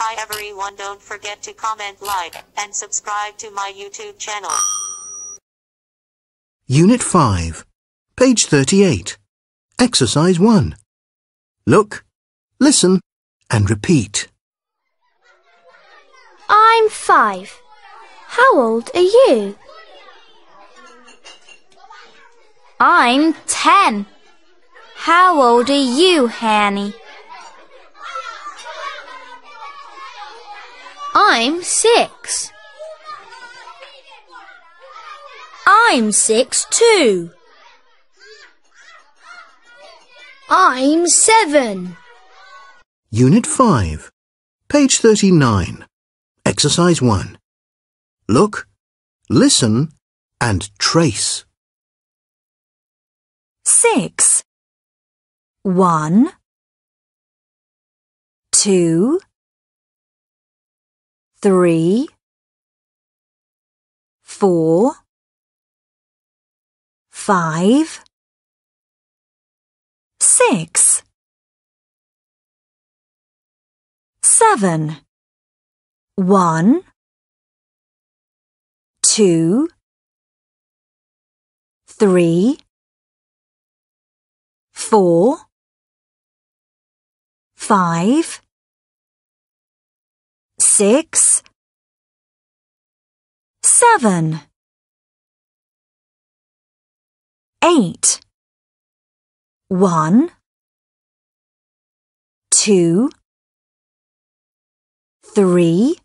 Hi everyone don't forget to comment like and subscribe to my YouTube channel. Unit 5 Page 38 Exercise 1 Look, listen and repeat. I'm five. How old are you? I'm ten. How old are you, Hanny? I'm six. I'm six too. I'm seven. Unit 5. Page 39. Exercise 1. Look, listen and trace. 6. 1. 2 three, four, five, six, seven, one, two, three, four, five, six, seven, eight, one, two, three,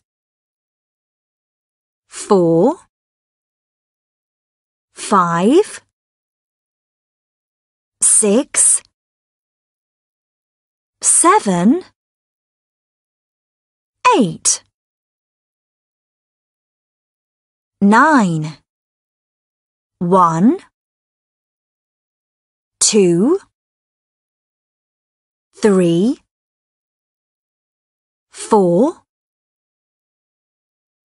four, five, six, seven, eight, nine, one, two, three, four,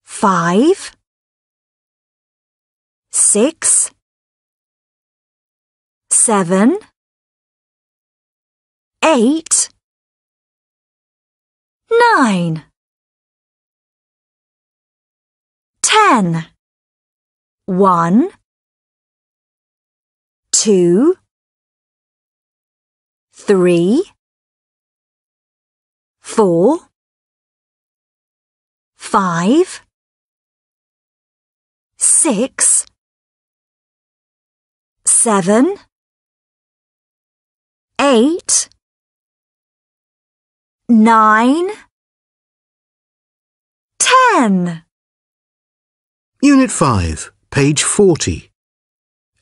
five, six, seven, eight, nine. ten. One, two, three, four, five, six, seven, eight, nine, ten. Unit 5, page 40.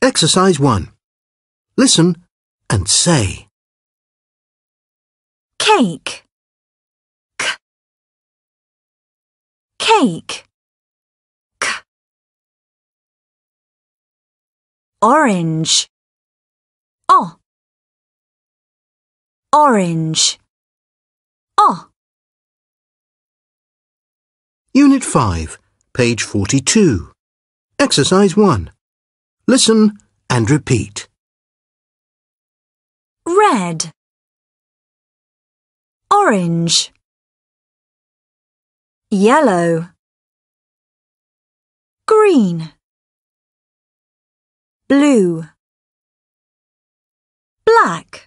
Exercise 1. Listen and say. Cake. K. Cake. K. Orange. O. Orange. O. Unit 5 page 42. Exercise 1. Listen and repeat. Red Orange Yellow Green Blue Black